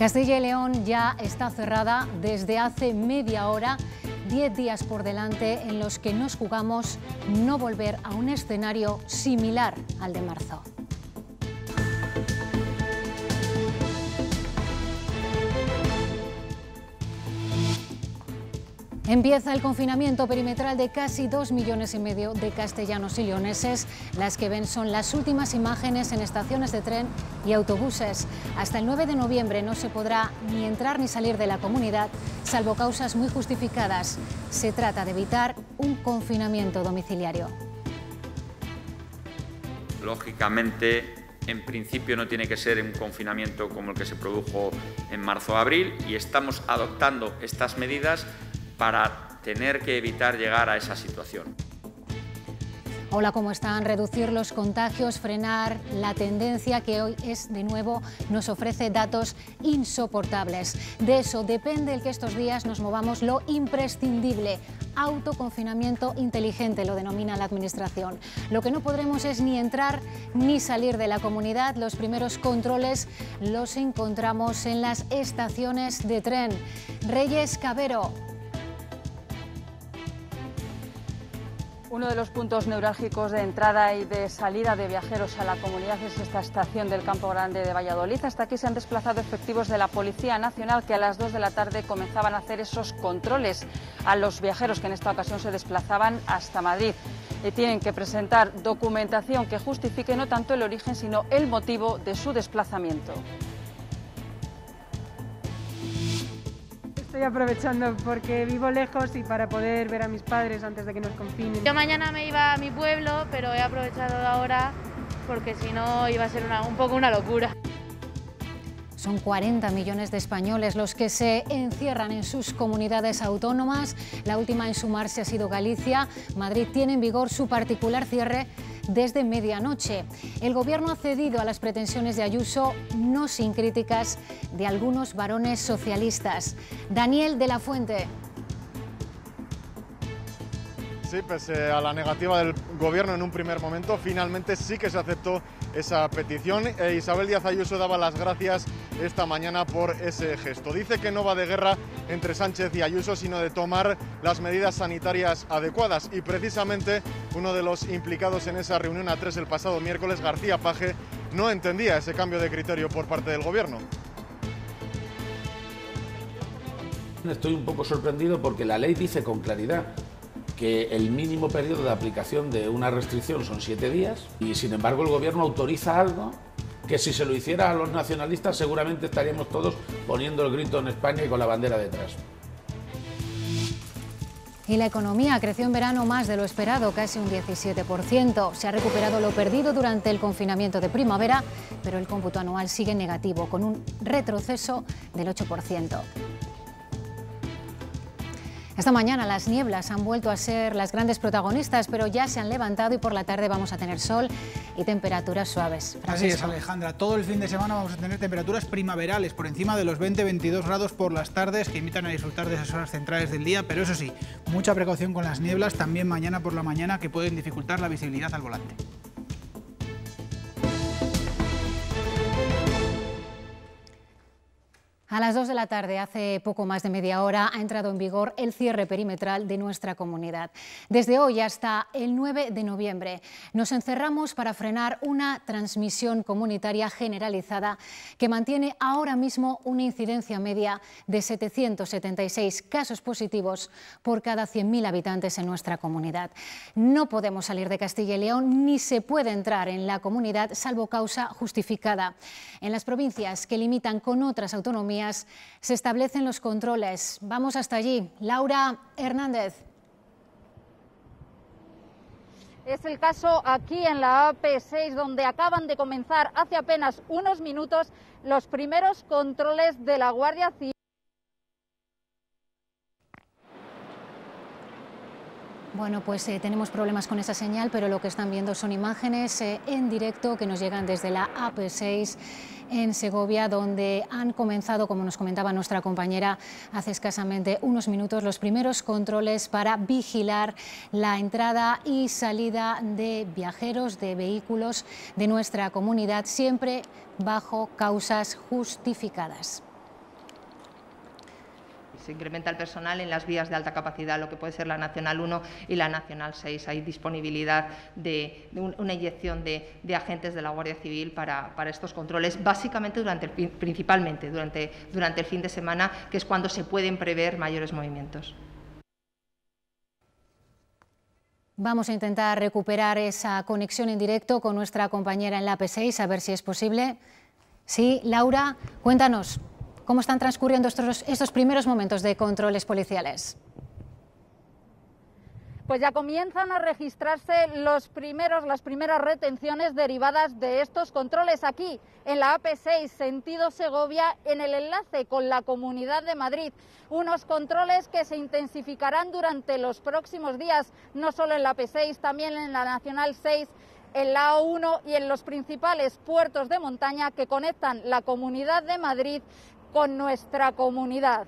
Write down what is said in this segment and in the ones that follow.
Castilla y León ya está cerrada desde hace media hora. Diez días por delante en los que nos jugamos no volver a un escenario similar al de marzo. Empieza el confinamiento perimetral de casi dos millones y medio de castellanos y leoneses. Las que ven son las últimas imágenes en estaciones de tren y autobuses. Hasta el 9 de noviembre no se podrá ni entrar ni salir de la comunidad, salvo causas muy justificadas. Se trata de evitar un confinamiento domiciliario. Lógicamente, en principio no tiene que ser un confinamiento como el que se produjo en marzo-abril y estamos adoptando estas medidas para tener que evitar llegar a esa situación. Hola, ¿cómo están? Reducir los contagios, frenar la tendencia que hoy es de nuevo nos ofrece datos insoportables. De eso depende el que estos días nos movamos lo imprescindible. Autoconfinamiento inteligente lo denomina la Administración. Lo que no podremos es ni entrar ni salir de la comunidad. Los primeros controles los encontramos en las estaciones de tren. Reyes Cabero, Uno de los puntos neurálgicos de entrada y de salida de viajeros a la comunidad es esta estación del Campo Grande de Valladolid. Hasta aquí se han desplazado efectivos de la Policía Nacional que a las 2 de la tarde comenzaban a hacer esos controles a los viajeros que en esta ocasión se desplazaban hasta Madrid. Y tienen que presentar documentación que justifique no tanto el origen sino el motivo de su desplazamiento. aprovechando porque vivo lejos y para poder ver a mis padres antes de que nos confinen. Yo mañana me iba a mi pueblo, pero he aprovechado ahora porque si no iba a ser un poco una locura. Son 40 millones de españoles los que se encierran en sus comunidades autónomas. La última en sumarse ha sido Galicia. Madrid tiene en vigor su particular cierre desde medianoche. El gobierno ha cedido a las pretensiones de Ayuso, no sin críticas de algunos varones socialistas. Daniel de la Fuente sí, pese a la negativa del gobierno en un primer momento, finalmente sí que se aceptó esa petición. Eh, Isabel Díaz Ayuso daba las gracias esta mañana por ese gesto. Dice que no va de guerra entre Sánchez y Ayuso, sino de tomar las medidas sanitarias adecuadas. Y precisamente uno de los implicados en esa reunión a tres el pasado miércoles, García Paje, no entendía ese cambio de criterio por parte del gobierno. Estoy un poco sorprendido porque la ley dice con claridad que el mínimo periodo de aplicación de una restricción son siete días y sin embargo el gobierno autoriza algo que si se lo hiciera a los nacionalistas seguramente estaríamos todos poniendo el grito en España y con la bandera detrás. Y la economía creció en verano más de lo esperado, casi un 17%. Se ha recuperado lo perdido durante el confinamiento de primavera, pero el cómputo anual sigue negativo, con un retroceso del 8%. Esta mañana las nieblas han vuelto a ser las grandes protagonistas, pero ya se han levantado y por la tarde vamos a tener sol y temperaturas suaves. Así es, Alejandra. Todo el fin de semana vamos a tener temperaturas primaverales por encima de los 20-22 grados por las tardes que invitan a disfrutar de esas horas centrales del día, pero eso sí, mucha precaución con las nieblas también mañana por la mañana que pueden dificultar la visibilidad al volante. A las 2 de la tarde, hace poco más de media hora, ha entrado en vigor el cierre perimetral de nuestra comunidad. Desde hoy hasta el 9 de noviembre nos encerramos para frenar una transmisión comunitaria generalizada que mantiene ahora mismo una incidencia media de 776 casos positivos por cada 100.000 habitantes en nuestra comunidad. No podemos salir de Castilla y León ni se puede entrar en la comunidad salvo causa justificada. En las provincias que limitan con otras autonomías, se establecen los controles. Vamos hasta allí. Laura Hernández. Es el caso aquí en la AP6, donde acaban de comenzar hace apenas unos minutos los primeros controles de la Guardia Civil Bueno, pues eh, tenemos problemas con esa señal, pero lo que están viendo son imágenes eh, en directo que nos llegan desde la AP6 en Segovia, donde han comenzado, como nos comentaba nuestra compañera hace escasamente unos minutos, los primeros controles para vigilar la entrada y salida de viajeros, de vehículos de nuestra comunidad, siempre bajo causas justificadas se incrementa el personal en las vías de alta capacidad, lo que puede ser la Nacional 1 y la Nacional 6. Hay disponibilidad de, una inyección de, agentes de la Guardia Civil para, estos controles, básicamente durante principalmente durante, durante el fin de semana, que es cuando se pueden prever mayores movimientos. Vamos a intentar recuperar esa conexión en directo con nuestra compañera en la P6, a ver si es posible. Sí, Laura, cuéntanos. ¿Cómo están transcurriendo estos, primeros momentos de controles policiales? pues ya comienzan a registrarse los primeros, las primeras retenciones derivadas de estos controles aquí, en la AP6, sentido Segovia, en el enlace con la Comunidad de Madrid. Unos controles que se intensificarán durante los próximos días, no solo en la AP6, también en la Nacional 6 en la a 1 y en los principales puertos de montaña que conectan la Comunidad de Madrid con nuestra comunidad.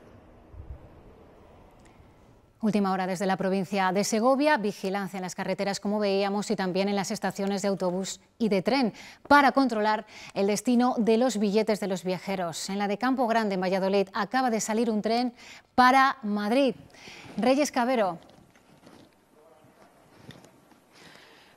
Última hora desde la provincia de Segovia, vigilancia en las carreteras como veíamos y también en las estaciones de autobús y de tren para controlar el destino de los billetes de los viajeros. En la de Campo Grande, en Valladolid, acaba de salir un tren para Madrid. Reyes Cabero,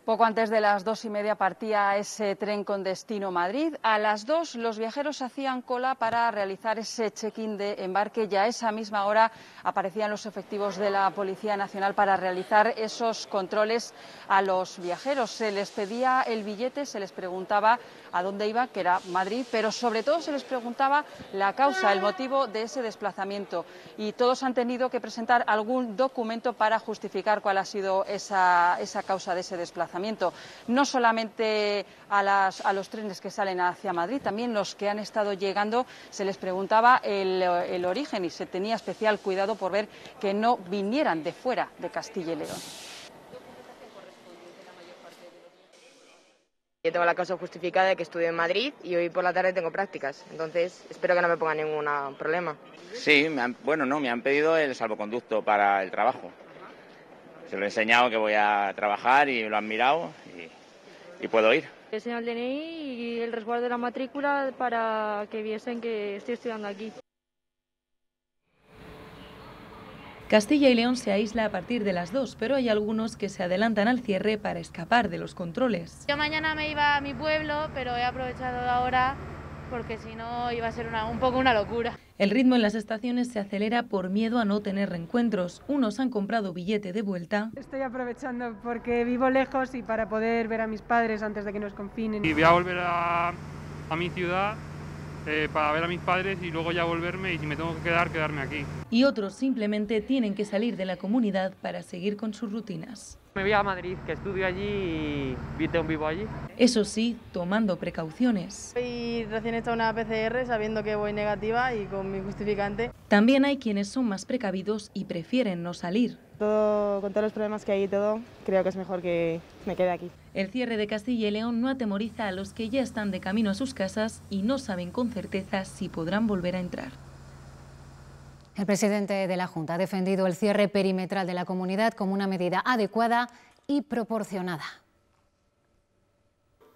Poco antes de las dos y media partía ese tren con destino Madrid. A las dos los viajeros hacían cola para realizar ese check-in de embarque y a esa misma hora aparecían los efectivos de la Policía Nacional para realizar esos controles a los viajeros. Se les pedía el billete, se les preguntaba a dónde iba, que era Madrid, pero sobre todo se les preguntaba la causa, el motivo de ese desplazamiento. Y todos han tenido que presentar algún documento para justificar cuál ha sido esa, esa causa de ese desplazamiento no solamente a, los trenes que salen hacia Madrid, también los que han estado llegando, se les preguntaba el, origen y se tenía especial cuidado por ver que no vinieran de fuera de Castilla y León. Yo tengo la causa justificada de que estudio en Madrid y hoy por la tarde tengo prácticas, entonces espero que no me ponga ningún problema. Sí, bueno, no, me han pedido el salvoconducto para el trabajo. Se lo he enseñado que voy a trabajar y lo han mirado y, puedo ir. He enseñado el DNI y el resguardo de la matrícula para que viesen que estoy estudiando aquí. Castilla y León se aísla a partir de las 2, pero hay algunos que se adelantan al cierre para escapar de los controles. Yo mañana me iba a mi pueblo, pero he aprovechado ahora porque si no iba a ser un poco una locura. El ritmo en las estaciones se acelera por miedo a no tener reencuentros. Unos han comprado billete de vuelta. Estoy aprovechando porque vivo lejos y para poder ver a mis padres antes de que nos confinen. Y voy a volver a mi ciudad eh, para ver a mis padres y luego ya volverme y si me tengo que quedar, quedarme aquí. Y otros simplemente tienen que salir de la comunidad para seguir con sus rutinas. Me voy a Madrid, que estudio allí y un vivo allí. Eso sí, tomando precauciones. Y recién he hecho una PCR sabiendo que voy negativa y con mi justificante. También hay quienes son más precavidos y prefieren no salir con todos los problemas que hay y todo, creo que es mejor que me quede aquí. El cierre de Castilla y León no atemoriza a los que ya están de camino a sus casas y no saben con certeza si podrán volver a entrar. El presidente de la Junta ha defendido el cierre perimetral de la comunidad como una medida adecuada y proporcionada.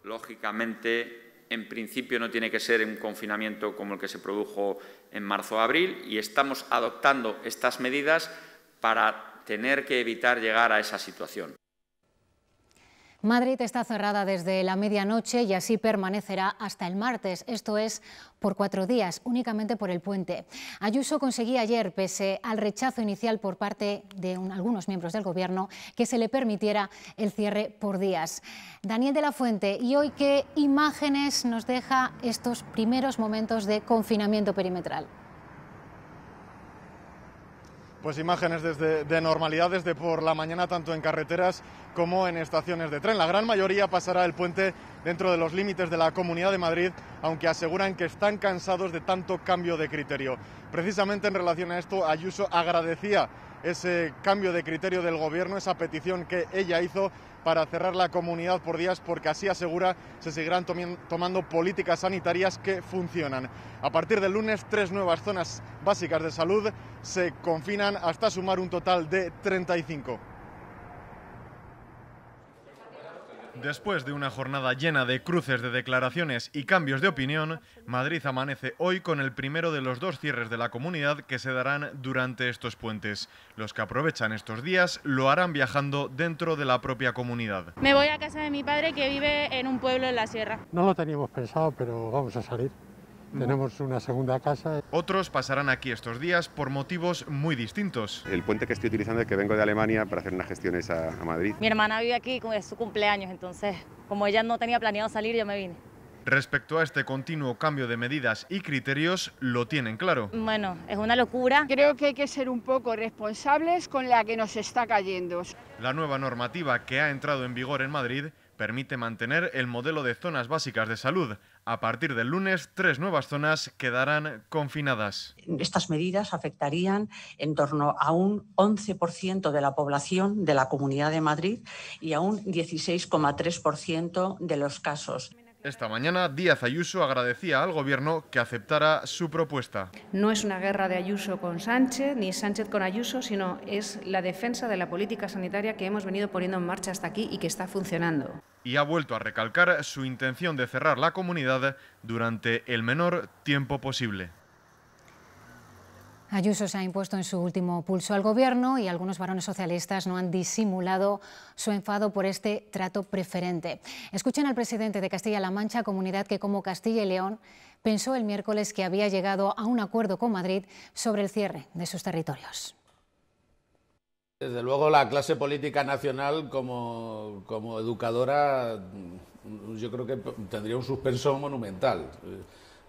Lógicamente, en principio no tiene que ser un confinamiento como el que se produjo en marzo o abril y estamos adoptando estas medidas para tener que evitar llegar a esa situación. Madrid está cerrada desde la medianoche y así permanecerá hasta el martes, esto es por cuatro días, únicamente por el puente. Ayuso conseguía ayer, pese al rechazo inicial por parte de algunos miembros del Gobierno, que se le permitiera el cierre por días. Daniel de la Fuente, ¿y hoy qué imágenes nos deja estos primeros momentos de confinamiento perimetral? pues imágenes desde, de normalidades de por la mañana tanto en carreteras como en estaciones de tren. La gran mayoría pasará el puente dentro de los límites de la Comunidad de Madrid, aunque aseguran que están cansados de tanto cambio de criterio. Precisamente en relación a esto, Ayuso agradecía ese cambio de criterio del gobierno, esa petición que ella hizo para cerrar la comunidad por días porque así asegura se seguirán tomando políticas sanitarias que funcionan. A partir del lunes, tres nuevas zonas básicas de salud se confinan hasta sumar un total de 35. Después de una jornada llena de cruces de declaraciones y cambios de opinión, Madrid amanece hoy con el primero de los dos cierres de la comunidad que se darán durante estos puentes. Los que aprovechan estos días lo harán viajando dentro de la propia comunidad. Me voy a casa de mi padre que vive en un pueblo en la sierra. No lo teníamos pensado, pero vamos a salir. Tenemos una segunda casa. Otros pasarán aquí estos días por motivos muy distintos. El puente que estoy utilizando es que vengo de Alemania para hacer unas gestiones a, Madrid. Mi hermana vive aquí, es su cumpleaños, entonces como ella no tenía planeado salir, yo me vine. Respecto a este continuo cambio de medidas y criterios, lo tienen claro. Bueno, es una locura. Creo que hay que ser un poco responsables con la que nos está cayendo. La nueva normativa que ha entrado en vigor en Madrid permite mantener el modelo de zonas básicas de salud. A partir del lunes, tres nuevas zonas quedarán confinadas. Estas medidas afectarían en torno a un 11% de la población de la Comunidad de Madrid y a un 16,3% de los casos. Esta mañana Díaz Ayuso agradecía al Gobierno que aceptara su propuesta. No es una guerra de Ayuso con Sánchez, ni Sánchez con Ayuso, sino es la defensa de la política sanitaria que hemos venido poniendo en marcha hasta aquí y que está funcionando. Y ha vuelto a recalcar su intención de cerrar la comunidad durante el menor tiempo posible. Ayuso se ha impuesto en su último pulso al gobierno y algunos varones socialistas no han disimulado su enfado por este trato preferente. Escuchen al presidente de Castilla-La Mancha, comunidad que como Castilla y León pensó el miércoles que había llegado a un acuerdo con Madrid sobre el cierre de sus territorios. Desde luego la clase política nacional como, como educadora yo creo que tendría un suspenso monumental. Eh,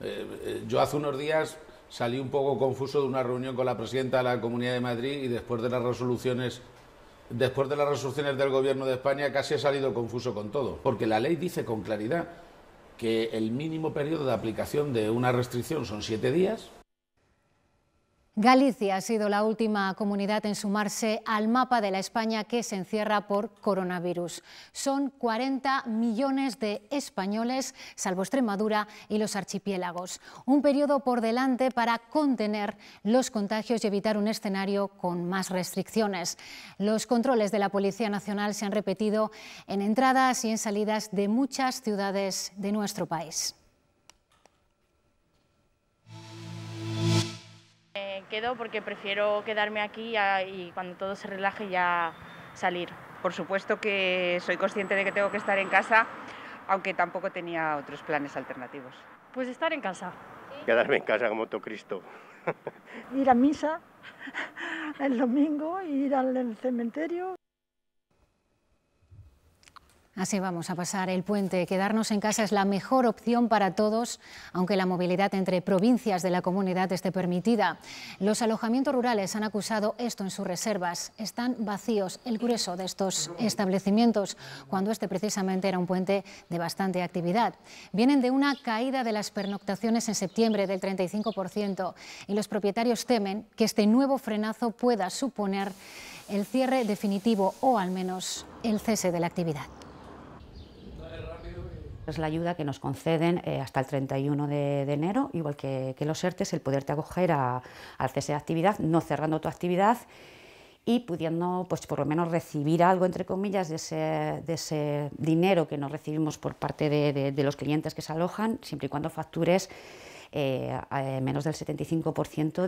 eh, yo hace unos días salí un poco confuso de una reunión con la presidenta de la Comunidad de Madrid y después de las resoluciones después de las resoluciones del Gobierno de España casi he salido confuso con todo, porque la ley dice con claridad que el mínimo periodo de aplicación de una restricción son siete días Galicia ha sido la última comunidad en sumarse al mapa de la España que se encierra por coronavirus. Son 40 millones de españoles, salvo Extremadura y los archipiélagos. Un periodo por delante para contener los contagios y evitar un escenario con más restricciones. Los controles de la Policía Nacional se han repetido en entradas y en salidas de muchas ciudades de nuestro país. quedo porque prefiero quedarme aquí y cuando todo se relaje ya salir. Por supuesto que soy consciente de que tengo que estar en casa, aunque tampoco tenía otros planes alternativos. Pues estar en casa. Quedarme en casa como todo Cristo. ir a misa el domingo, ir al cementerio. Así vamos a pasar el puente. Quedarnos en casa es la mejor opción para todos, aunque la movilidad entre provincias de la comunidad esté permitida. Los alojamientos rurales han acusado esto en sus reservas. Están vacíos el grueso de estos establecimientos, cuando este precisamente era un puente de bastante actividad. Vienen de una caída de las pernoctaciones en septiembre del 35% y los propietarios temen que este nuevo frenazo pueda suponer el cierre definitivo o al menos el cese de la actividad es la ayuda que nos conceden eh, hasta el 31 de, enero, igual que, los ERTES, el poderte acoger a, al cese de actividad, no cerrando tu actividad y pudiendo, pues por lo menos recibir algo, entre comillas, de ese, ese dinero que nos recibimos por parte de, de, los clientes que se alojan, siempre y cuando factures eh, eh, menos del 75%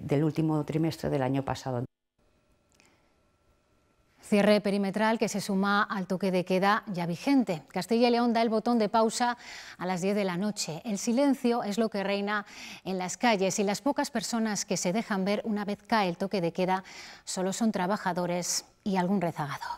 del último trimestre del año pasado. Cierre perimetral que se suma al toque de queda ya vigente. Castilla y León da el botón de pausa a las 10 de la noche. El silencio es lo que reina en las calles y las pocas personas que se dejan ver una vez cae el toque de queda solo son trabajadores y algún rezagado.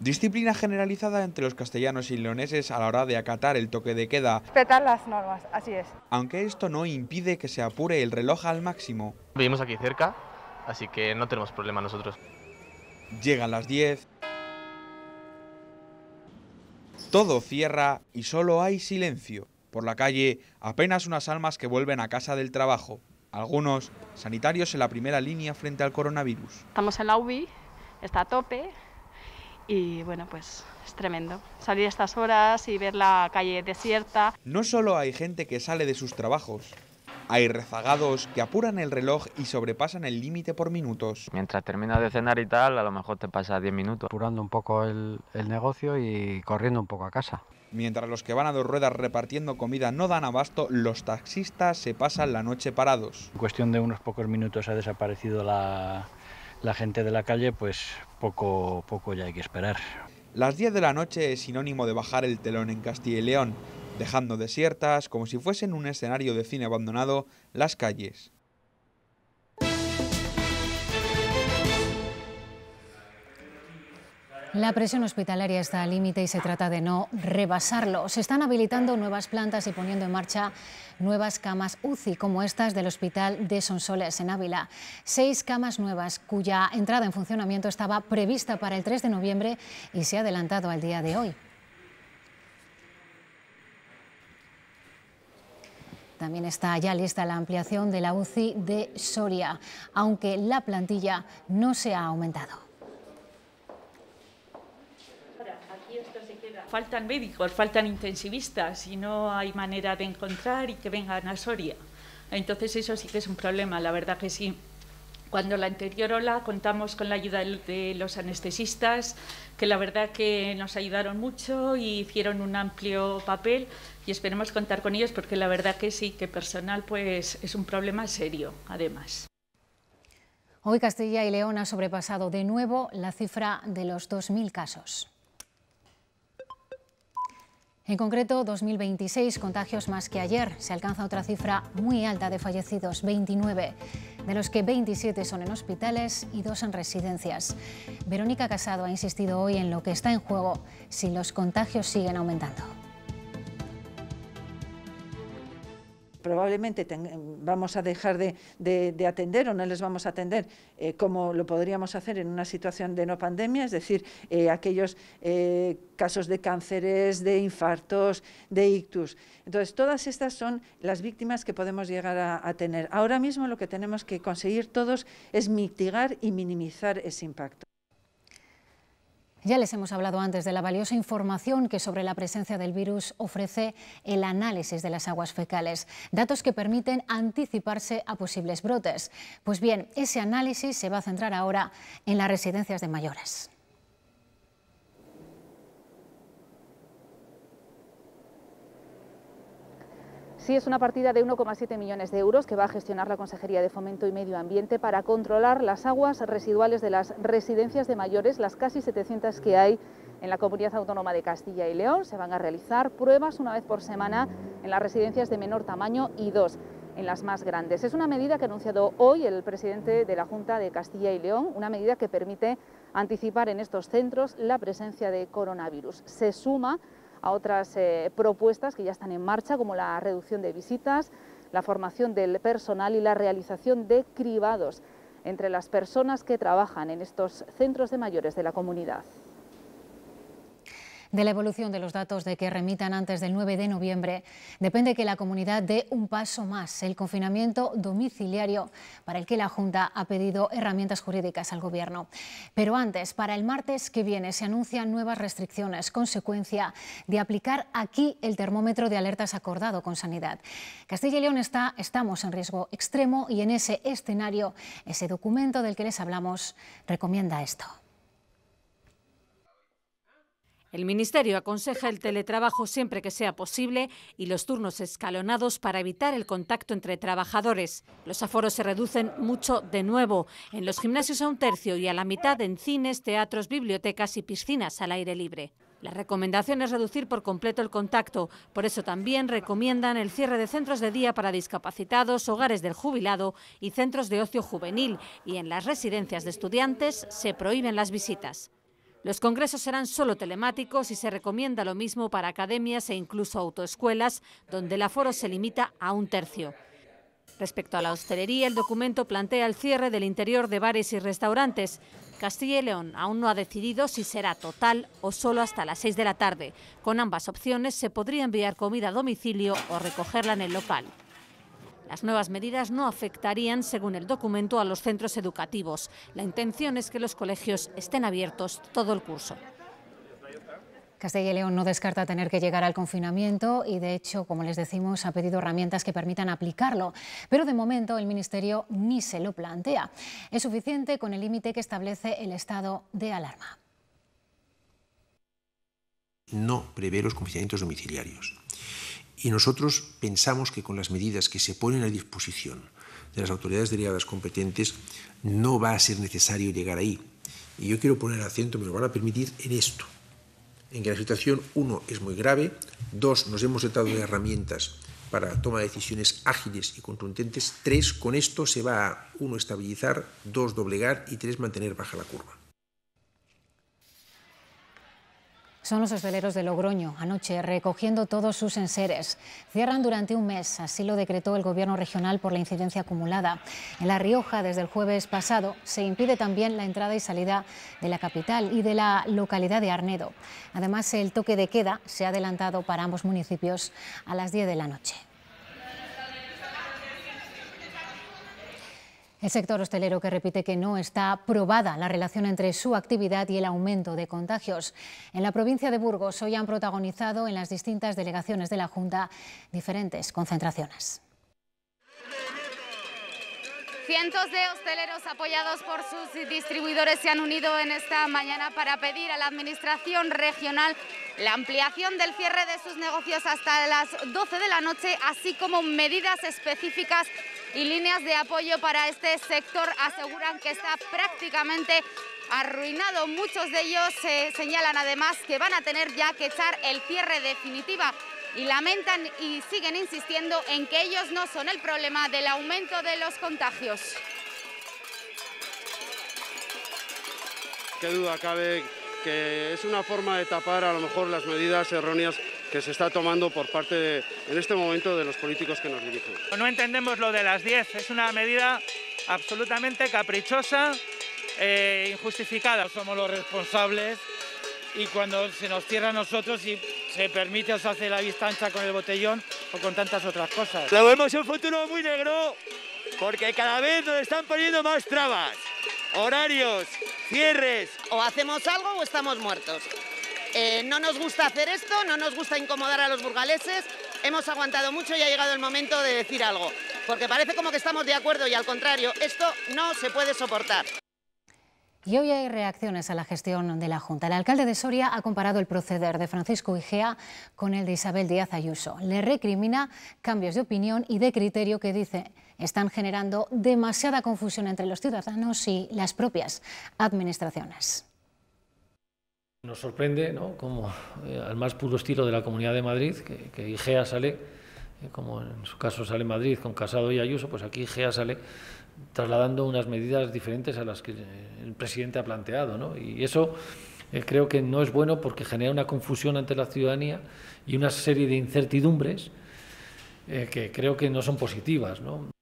Disciplina generalizada entre los castellanos y leoneses a la hora de acatar el toque de queda. Respetar las normas, así es. Aunque esto no impide que se apure el reloj al máximo. Vivimos aquí cerca Así que no tenemos problema nosotros. Llegan las 10. Todo cierra y solo hay silencio. Por la calle, apenas unas almas que vuelven a casa del trabajo. Algunos sanitarios en la primera línea frente al coronavirus. Estamos en la UBI, está a tope y bueno, pues es tremendo. Salir a estas horas y ver la calle desierta. No solo hay gente que sale de sus trabajos, hay rezagados que apuran el reloj y sobrepasan el límite por minutos. Mientras terminas de cenar y tal, a lo mejor te pasa 10 minutos. Apurando un poco el, el negocio y corriendo un poco a casa. Mientras los que van a dos ruedas repartiendo comida no dan abasto, los taxistas se pasan la noche parados. En cuestión de unos pocos minutos ha desaparecido la, la gente de la calle, pues poco, poco ya hay que esperar. Las 10 de la noche es sinónimo de bajar el telón en Castilla y León dejando desiertas, como si fuesen un escenario de cine abandonado, las calles. La presión hospitalaria está al límite y se trata de no rebasarlo. Se están habilitando nuevas plantas y poniendo en marcha nuevas camas UCI, como estas del Hospital de Sonsoles en Ávila. Seis camas nuevas, cuya entrada en funcionamiento estaba prevista para el 3 de noviembre y se ha adelantado al día de hoy. También está ya lista la ampliación de la UCI de Soria, aunque la plantilla no se ha aumentado. Faltan médicos, faltan intensivistas y no hay manera de encontrar y que vengan a Soria. Entonces eso sí que es un problema, la verdad que sí cuando la anterior ola contamos con la ayuda de los anestesistas, que la verdad que nos ayudaron mucho y hicieron un amplio papel y esperemos contar con ellos porque la verdad que sí, que personal pues es un problema serio además. Hoy Castilla y León ha sobrepasado de nuevo la cifra de los 2.000 casos. En concreto, 2026 contagios más que ayer. Se alcanza otra cifra muy alta de fallecidos, 29, de los que 27 son en hospitales y 2 en residencias. Verónica Casado ha insistido hoy en lo que está en juego si los contagios siguen aumentando. probablemente vamos a dejar de, atender o no les vamos a atender eh, como lo podríamos hacer en una situación de no pandemia, es decir, eh, aquellos eh, casos de cánceres, de infartos, de ictus. Entonces, todas estas son las víctimas que podemos llegar a tener. Ahora mismo lo que tenemos que conseguir todos es mitigar y minimizar ese impacto. Ya les hemos hablado antes de la valiosa información que sobre la presencia del virus ofrece el análisis de las aguas fecales, datos que permiten anticiparse a posibles brotes. Pues bien, ese análisis se va a centrar ahora en las residencias de mayores. Sí, es una partida de 1,7 millones de euros que va a gestionar la Consejería de Fomento y Medio Ambiente para controlar las aguas residuales de las residencias de mayores, las casi 700 que hay en la Comunidad Autónoma de Castilla y León. Se van a realizar pruebas una vez por semana en las residencias de menor tamaño y dos en las más grandes. Es una medida que ha anunciado hoy el presidente de la Junta de Castilla y León, una medida que permite anticipar en estos centros la presencia de coronavirus. Se suma a otras eh, propuestas que ya están en marcha, como la reducción de visitas, la formación del personal y la realización de cribados entre las personas que trabajan en estos centros de mayores de la comunidad de la evolución de los datos de que remitan antes del 9 de noviembre depende que la comunidad dé un paso más, el confinamiento domiciliario, para el que la Junta ha pedido herramientas jurídicas al Gobierno. Pero antes, para el martes que viene se anuncian nuevas restricciones, consecuencia de aplicar aquí el termómetro de alertas acordado con Sanidad. Castilla y León está, estamos en riesgo extremo y en ese escenario, ese documento del que les hablamos recomienda esto. El Ministerio aconseja el teletrabajo siempre que sea posible y los turnos escalonados para evitar el contacto entre trabajadores. Los aforos se reducen mucho de nuevo, en los gimnasios a un tercio y a la mitad en cines, teatros, bibliotecas y piscinas al aire libre. La recomendación es reducir por completo el contacto, por eso también recomiendan el cierre de centros de día para discapacitados, hogares del jubilado y centros de ocio juvenil, y en las residencias de estudiantes se prohíben las visitas. Los congresos serán solo telemáticos y se recomienda lo mismo para academias e incluso autoescuelas, donde el aforo se limita a un tercio. Respecto a la hostelería, el documento plantea el cierre del interior de bares y restaurantes. Castilla y León aún no ha decidido si será total o solo hasta las 6 de la tarde. Con ambas opciones se podría enviar comida a domicilio o recogerla en el local. Las nuevas medidas no afectarían, según el documento, a los centros educativos. La intención es que los colegios estén abiertos todo el curso. Castilla y León no descarta tener que llegar al confinamiento y, de hecho, como les decimos, ha pedido herramientas que permitan aplicarlo. Pero de momento el Ministerio ni se lo plantea. Es suficiente con el límite que establece el estado de alarma. No prevé los confinamientos domiciliarios y nosotros pensamos que con las medidas que se ponen a disposición de las autoridades delegadas competentes no va a ser necesario llegar ahí. Y yo quiero poner acento, me lo van a permitir, en esto. En que la situación, uno, es muy grave, dos, nos hemos dotado de herramientas para tomar decisiones ágiles y contundentes, tres, con esto se va a, uno, estabilizar, dos, doblegar y tres, mantener baja la curva. son los hosteleros de Logroño, anoche recogiendo todos sus enseres. Cierran durante un mes, así lo decretó el Gobierno regional por la incidencia acumulada. En La Rioja, desde el jueves pasado, se impide también la entrada y salida de la capital y de la localidad de Arnedo. Además, el toque de queda se ha adelantado para ambos municipios a las 10 de la noche. El sector hostelero que repite que no está probada la relación entre su actividad y el aumento de contagios. En la provincia de Burgos hoy han protagonizado en las distintas delegaciones de la Junta diferentes concentraciones. Cientos de hosteleros apoyados por sus distribuidores se han unido en esta mañana para pedir a la Administración Regional la ampliación del cierre de sus negocios hasta las 12 de la noche, así como medidas específicas y líneas de apoyo para este sector aseguran que está prácticamente arruinado. Muchos de ellos señalan además que van a tener ya que echar el cierre definitiva y lamentan y siguen insistiendo en que ellos no son el problema del aumento de los contagios. Qué duda cabe que es una forma de tapar a lo mejor las medidas erróneas se está tomando por parte, en este momento, de los políticos que nos dirigen. No entendemos lo de las 10, es una medida absolutamente caprichosa e injustificada. Somos los responsables y cuando se nos cierra a nosotros y se permite o se hace la vista ancha con el botellón o con tantas otras cosas. Lo vemos en un futuro muy negro porque cada vez nos están poniendo más trabas, horarios, cierres. O hacemos algo o estamos muertos. Eh, no nos gusta hacer esto, no nos gusta incomodar a los burgaleses, hemos aguantado mucho y ha llegado el momento de decir algo, porque parece como que estamos de acuerdo y al contrario, esto no se puede soportar. Y hoy hay reacciones a la gestión de la Junta. El alcalde de Soria ha comparado el proceder de Francisco Igea con el de Isabel Díaz Ayuso. Le recrimina cambios de opinión y de criterio que dice están generando demasiada confusión entre los ciudadanos y las propias administraciones. Nos sorprende, ¿no? Como eh, al más puro estilo de la Comunidad de Madrid, que, IGEA sale, eh, como en su caso sale Madrid con Casado y Ayuso, pues aquí IGEA sale trasladando unas medidas diferentes a las que el presidente ha planteado, ¿no? Y eso eh, creo que no es bueno porque genera una confusión ante la ciudadanía y una serie de incertidumbres que creo que no son positivas, ¿no?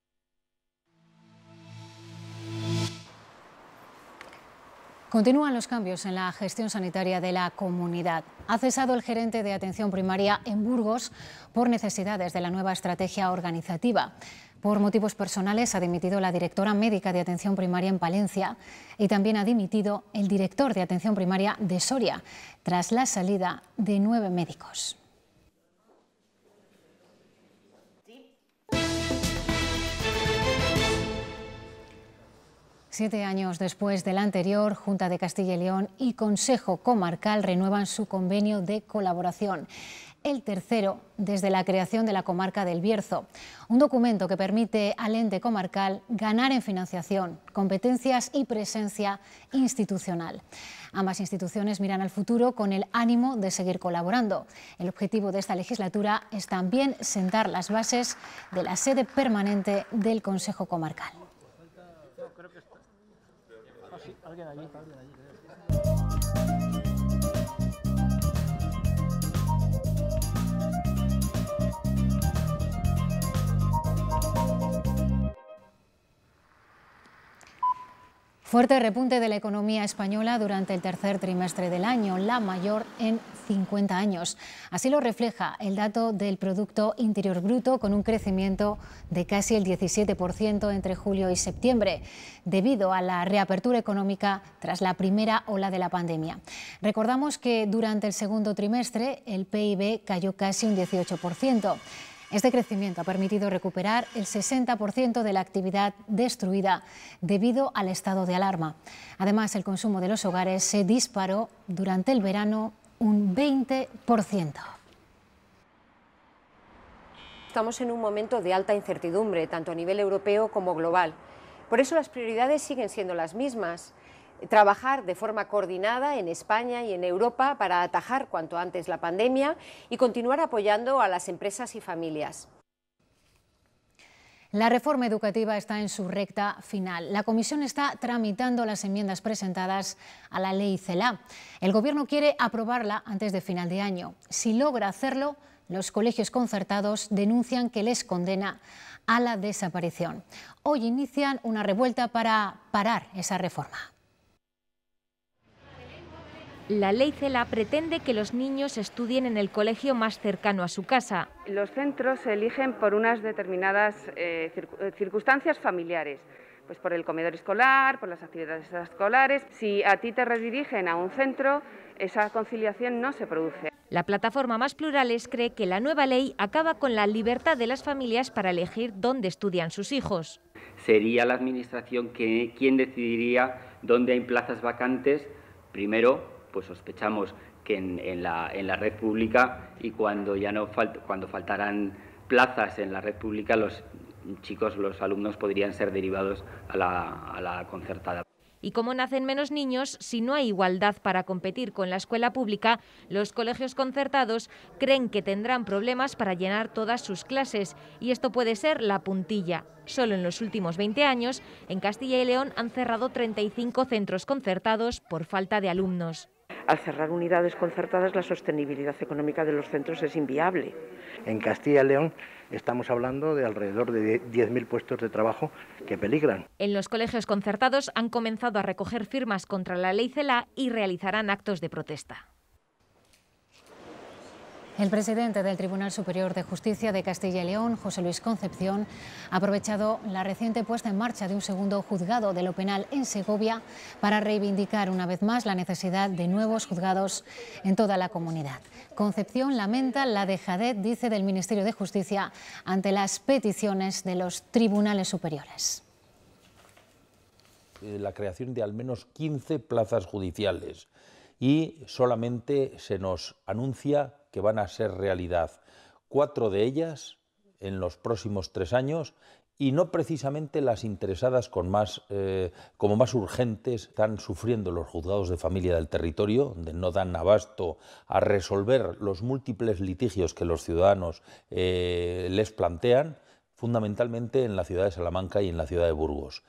Continúan los cambios en la gestión sanitaria de la comunidad. Ha cesado el gerente de atención primaria en Burgos por necesidades de la nueva estrategia organizativa. Por motivos personales ha dimitido la directora médica de atención primaria en Palencia y también ha dimitido el director de atención primaria de Soria tras la salida de nueve médicos. Siete años después de la anterior, Junta de Castilla y León y Consejo Comarcal renuevan su convenio de colaboración el tercero desde la creación de la comarca del Bierzo, un documento que permite al ente comarcal ganar en financiación, competencias y presencia institucional. Ambas instituciones miran al futuro con el ánimo de seguir colaborando. El objetivo de esta legislatura es también sentar las bases de la sede permanente del Consejo Comarcal. Fuerte repunte de la economía española durante el tercer trimestre del año, la mayor en 50 años. Así lo refleja el dato del Producto Interior Bruto con un crecimiento de casi el 17% entre julio y septiembre, debido a la reapertura económica tras la primera ola de la pandemia. Recordamos que durante el segundo trimestre el PIB cayó casi un 18%. Este crecimiento ha permitido recuperar el 60% de la actividad destruida debido al estado de alarma. Además, el consumo de los hogares se disparó durante el verano un 20%. Estamos en un momento de alta incertidumbre, tanto a nivel europeo como global. Por eso las prioridades siguen siendo las mismas. Trabajar de forma coordinada en España y en Europa para atajar cuanto antes la pandemia y continuar apoyando a las empresas y familias. La reforma educativa está en su recta final. La Comisión está tramitando las enmiendas presentadas a la ley CELA. El Gobierno quiere aprobarla antes de final de año. Si logra hacerlo, los colegios concertados denuncian que les condena a la desaparición. Hoy inician una revuelta para parar esa reforma. La ley CELA pretende que los niños estudien en el colegio más cercano a su casa. Los centros se eligen por unas determinadas eh, eh, circunstancias familiares pues por el comedor escolar, por las actividades escolares. Si a ti te redirigen a un centro, esa conciliación no se produce. La plataforma Más Plurales cree que la nueva ley acaba con la libertad de las familias para elegir dónde estudian sus hijos. Sería la Administración quien decidiría dónde hay plazas vacantes, primero pues sospechamos que en, la, en la, red pública y cuando ya no cuando faltarán plazas en la red pública, los chicos, los alumnos podrían ser derivados a la, a la concertada. Y como nacen menos niños, si no hay igualdad para competir con la escuela pública, los colegios concertados creen que tendrán problemas para llenar todas sus clases. Y esto puede ser la puntilla. Solo en los últimos 20 años, en Castilla y León han cerrado 35 centros concertados por falta de alumnos al cerrar unidades concertadas la sostenibilidad económica de los centros es inviable. En Castilla y León estamos hablando de alrededor de 10.000 puestos de trabajo que peligran. En los colegios concertados han comenzado a recoger firmas contra la ley CELA y realizarán actos de protesta. El presidente del Tribunal Superior de Justicia de Castilla y León, José Luis Concepción, ha aprovechado la reciente puesta en marcha de un segundo juzgado de lo penal en Segovia para reivindicar una vez más la necesidad de nuevos juzgados en toda la comunidad. Concepción lamenta la dejadez, dice, del Ministerio de Justicia ante las peticiones de los tribunales superiores. Eh, la creación de al menos 15 plazas judiciales y solamente se nos anuncia que van a ser realidad, cuatro de ellas en los próximos tres años y no precisamente las interesadas con más, eh, como más urgentes están sufriendo los juzgados de familia del territorio, donde no dan abasto a resolver los múltiples litigios que los ciudadanos eh, les plantean, fundamentalmente en la ciudad de Salamanca y en la ciudad de Burgos.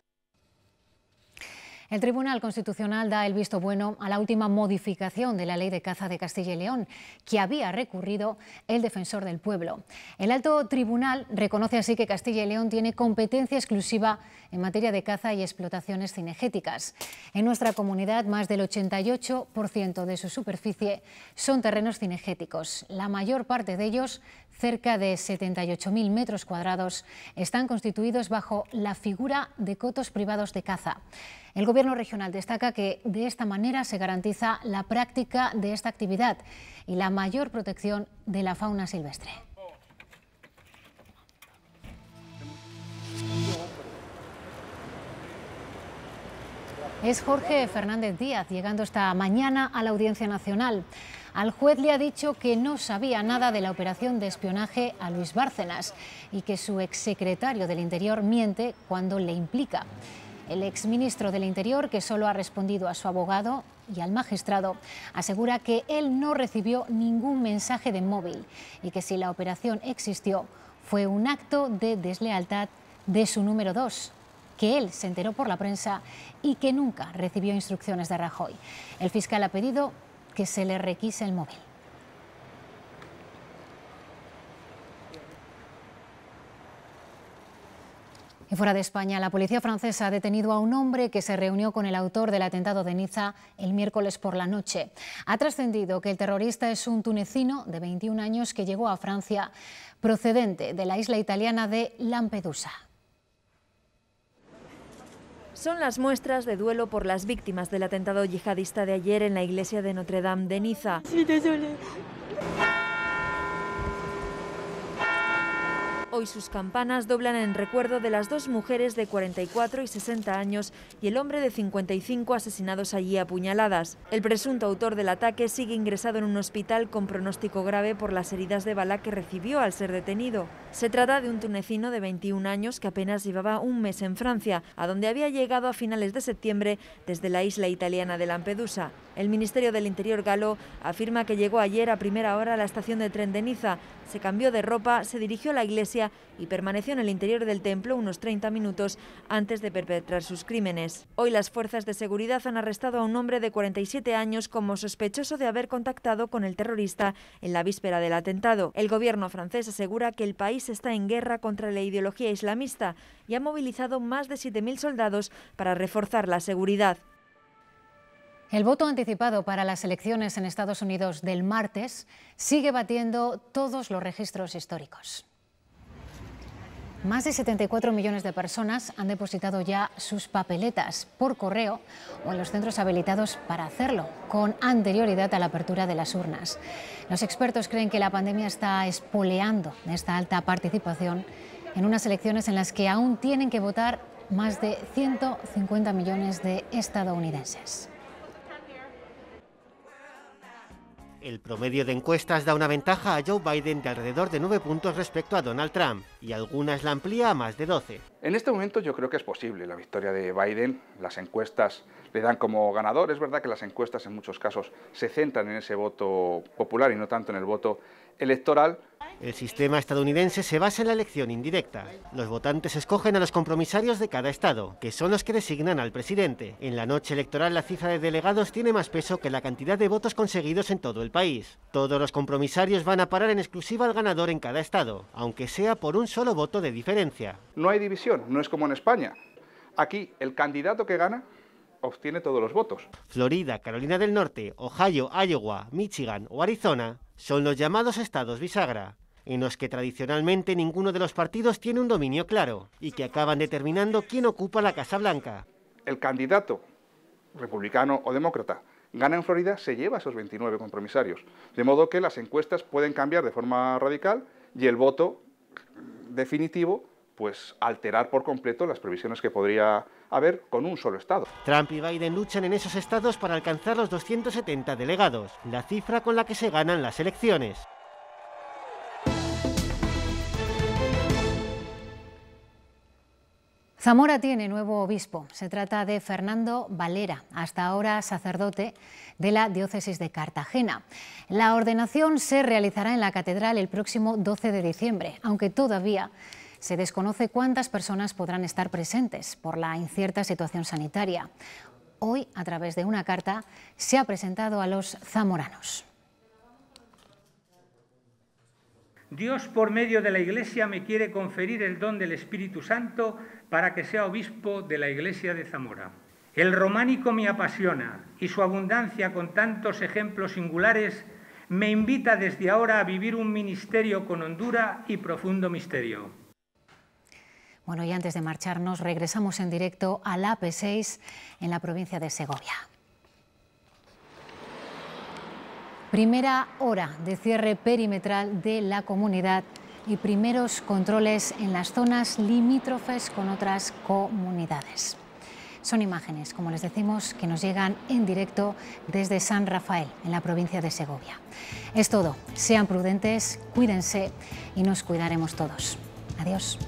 El Tribunal Constitucional da el visto bueno a la última modificación de la ley de caza de Castilla y León, que había recurrido el defensor del pueblo. El alto tribunal reconoce así que Castilla y León tiene competencia exclusiva en materia de caza y explotaciones cinegéticas. En nuestra comunidad, más del 88% de su superficie son terrenos cinegéticos. La mayor parte de ellos cerca de 78.000 metros cuadrados, están constituidos bajo la figura de cotos privados de caza. El Gobierno regional destaca que de esta manera se garantiza la práctica de esta actividad y la mayor protección de la fauna silvestre. Es Jorge Fernández Díaz llegando esta mañana a la Audiencia Nacional. Al juez le ha dicho que no sabía nada de la operación de espionaje a Luis Bárcenas y que su exsecretario del Interior miente cuando le implica. El exministro del Interior, que solo ha respondido a su abogado y al magistrado, asegura que él no recibió ningún mensaje de móvil y que si la operación existió fue un acto de deslealtad de su número dos, que él se enteró por la prensa y que nunca recibió instrucciones de Rajoy. El fiscal ha pedido que se le requise el móvil. Y fuera de España, la policía francesa ha detenido a un hombre que se reunió con el autor del atentado de Niza el miércoles por la noche. Ha trascendido que el terrorista es un tunecino de 21 años que llegó a Francia procedente de la isla italiana de Lampedusa. Son las muestras de duelo por las víctimas del atentado yihadista de ayer en la iglesia de Notre Dame de Niza. Hoy sus campanas doblan en recuerdo de las dos mujeres de 44 y 60 años y el hombre de 55 asesinados allí a puñaladas. El presunto autor del ataque sigue ingresado en un hospital con pronóstico grave por las heridas de bala que recibió al ser detenido. Se trata de un tunecino de 21 años que apenas llevaba un mes en Francia, a donde había llegado a finales de septiembre desde la isla italiana de Lampedusa. El Ministerio del Interior galo afirma que llegó ayer a primera hora a la estación de tren de Niza, se cambió de ropa, se dirigió a la iglesia y permaneció en el interior del templo unos 30 minutos antes de perpetrar sus crímenes. Hoy las fuerzas de seguridad han arrestado a un hombre de 47 años como sospechoso de haber contactado con el terrorista en la víspera del atentado. El gobierno francés asegura que el país está en guerra contra la ideología islamista y ha movilizado más de 7.000 soldados para reforzar la seguridad. El voto anticipado para las elecciones en Estados Unidos del martes sigue batiendo todos los registros históricos. Más de 74 millones de personas han depositado ya sus papeletas por correo o en los centros habilitados para hacerlo, con anterioridad a la apertura de las urnas. Los expertos creen que la pandemia está espoleando esta alta participación en unas elecciones en las que aún tienen que votar más de 150 millones de estadounidenses. El promedio de encuestas da una ventaja a Joe Biden de alrededor de nueve puntos respecto a Donald Trump y algunas la amplía a más de 12. En este momento yo creo que es posible la victoria de Biden. Las encuestas le dan como ganador. Es verdad que las encuestas en muchos casos se centran en ese voto popular y no tanto en el voto electoral. El sistema estadounidense se basa en la elección indirecta. Los votantes escogen a los compromisarios de cada estado, que son los que designan al presidente. En la noche electoral la cifra de delegados tiene más peso que la cantidad de votos conseguidos en todo el país. Todos los compromisarios van a parar en exclusiva al ganador en cada estado, aunque sea por un solo voto de diferencia. No hay división, no es como en España. Aquí el candidato que gana obtiene todos los votos. Florida, Carolina del Norte, Ohio, Iowa, Michigan o Arizona son los llamados estados bisagra, en los que tradicionalmente ninguno de los partidos tiene un dominio claro y que acaban determinando quién ocupa la Casa Blanca. El candidato, republicano o demócrata, gana en Florida, se lleva esos 29 compromisarios. De modo que las encuestas pueden cambiar de forma radical y el voto definitivo, pues alterar por completo las previsiones que podría a ver con un solo Estado. Trump y Biden luchan en esos estados para alcanzar los 270 delegados, la cifra con la que se ganan las elecciones. Zamora tiene nuevo obispo. Se trata de Fernando Valera, hasta ahora sacerdote de la diócesis de Cartagena. La ordenación se realizará en la catedral el próximo 12 de diciembre, aunque todavía se desconoce cuántas personas podrán estar presentes por la incierta situación sanitaria. Hoy, a través de una carta, se ha presentado a los zamoranos. Dios por medio de la Iglesia me quiere conferir el don del Espíritu Santo para que sea obispo de la Iglesia de Zamora. El románico me apasiona y su abundancia con tantos ejemplos singulares me invita desde ahora a vivir un ministerio con hondura y profundo misterio. Bueno, y antes de marcharnos, regresamos en directo al AP6 en la provincia de Segovia. Primera hora de cierre perimetral de la comunidad y primeros controles en las zonas limítrofes con otras comunidades. Son imágenes, como les decimos, que nos llegan en directo desde San Rafael, en la provincia de Segovia. Es todo. Sean prudentes, cuídense y nos cuidaremos todos. Adiós.